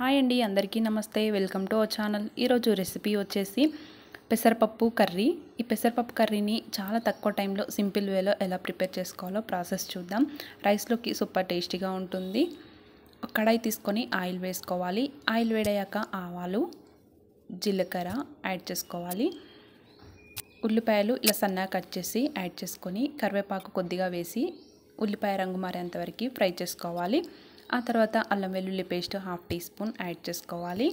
hi అండి అందరికీ నమస్తే వెల్కమ్ టు అవర్ ఛానల్ ఈరోజు రెసిపీ వచ్చేసి పెసరపప్పు కర్రీ ఈ పెసరపప్పు కర్రీని చాలా తక్కువ టైంలో సింపుల్ వేలో ఎలా ప్రిపేర్ చేసుకోవాలో ప్రాసెస్ చూద్దాం రైస్లోకి సూపర్ టేస్టీగా ఉంటుంది కడాయి తీసుకొని ఆయిల్ వేసుకోవాలి ఆయిల్ వేడయ్యాక ఆవాలు జీలకర్ర యాడ్ చేసుకోవాలి ఉల్లిపాయలు ఇలా సన్నగా కట్ చేసి యాడ్ చేసుకొని కరివేపాకు కొద్దిగా వేసి ఉల్లిపాయ రంగు మారేంతవరకు ఫ్రై చేసుకోవాలి ఆ తర్వాత అల్లం వెల్లుల్లి paste half teaspoon add చేసుకోవాలి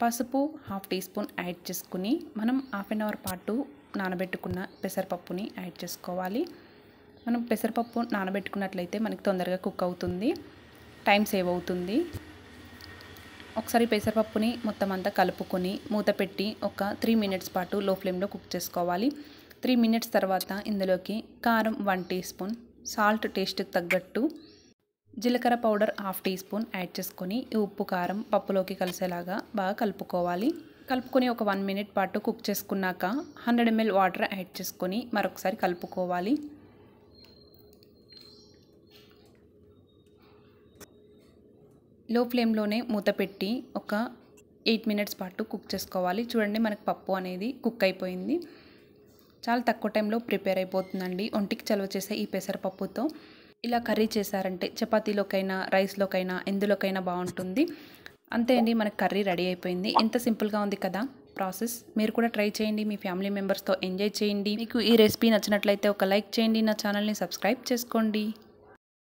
పసుపు హాఫ్ టీ స్పూన్ యాడ్ చేసుకుని మనం హాఫ్ అన్ అవర్ పాటు నానబెట్టుకున్న పెసరపప్పుని యాడ్ చేసుకోవాలి మనం పెసరపప్పు నానబెట్టుకున్నట్లయితే మనకి తొందరగా కుక్ అవుతుంది టైం సేవ్ అవుతుంది ఒకసారి పెసరపప్పుని మొత్తం అంతా కలుపుకొని మూత పెట్టి ఒక త్రీ మినిట్స్ పాటు లో ఫ్లేమ్లో కుక్ చేసుకోవాలి త్రీ మినిట్స్ తర్వాత ఇందులోకి కారం వన్ టీ స్పూన్ సాల్ట్ టేస్ట్కి తగ్గట్టు జీలకర్ర powder half teaspoon add చేసుకొని ఈ ఉప్పు కారం పప్పులోకి కలిసేలాగా బాగా కలుపుకోవాలి కలుపుకొని ఒక వన్ మినిట్ పాటు కుక్ చేసుకున్నాక హండ్రెడ్ ఎంఎల్ వాటర్ యాడ్ చేసుకొని మరొకసారి కలుపుకోవాలి లో ఫ్లేమ్లోనే మూత పెట్టి ఒక ఎయిట్ మినిట్స్ పాటు కుక్ చేసుకోవాలి చూడండి మనకు పప్పు అనేది కుక్ అయిపోయింది చాలా తక్కువ టైంలో ప్రిపేర్ అయిపోతుందండి ఒంటికి చలవ చేసే ఈ పెసరపప్పుతో ఇలా కర్రీ చేశారంటే చపాతీలోకైనా రైస్లోకైనా ఎందులోకైనా బాగుంటుంది అంతే అండి మనకు కర్రీ రెడీ అయిపోయింది ఎంత సింపుల్గా ఉంది కదా ప్రాసెస్ మీరు కూడా ట్రై చేయండి మీ ఫ్యామిలీ మెంబర్స్తో ఎంజాయ్ చేయండి మీకు ఈ రెసిపీ నచ్చినట్లయితే ఒక లైక్ చేయండి నా ఛానల్ని సబ్స్క్రైబ్ చేసుకోండి